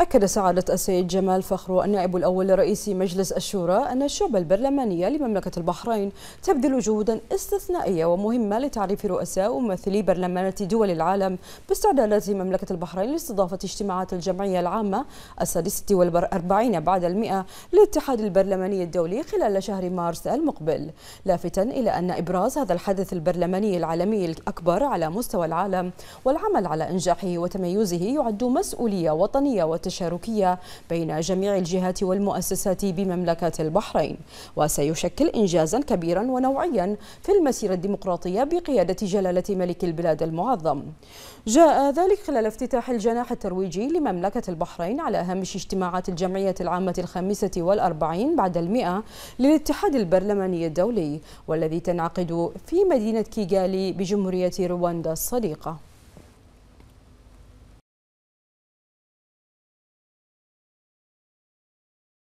أكد سعادة السيد جمال فخرو النائب الأول لرئيس مجلس الشورى أن الشعب البرلمانية لمملكة البحرين تبذل جهودا استثنائية ومهمة لتعريف رؤساء وممثلي برلمانات دول العالم باستعدادات مملكة البحرين لاستضافة اجتماعات الجمعية العامة السادسة والأربعين بعد المئة للاتحاد البرلماني الدولي خلال شهر مارس المقبل لافتا إلى أن إبراز هذا الحدث البرلماني العالمي الأكبر على مستوى العالم والعمل على إنجاحه وتميزه يعد مسؤولية وطنية وت التشاركية بين جميع الجهات والمؤسسات بمملكة البحرين وسيشكل إنجازا كبيرا ونوعيا في المسيرة الديمقراطية بقيادة جلالة ملك البلاد المعظم جاء ذلك خلال افتتاح الجناح الترويجي لمملكة البحرين على هامش اجتماعات الجمعية العامة الخامسة والأربعين بعد المئة للاتحاد البرلماني الدولي والذي تنعقد في مدينة كيغالي بجمهورية رواندا الصديقة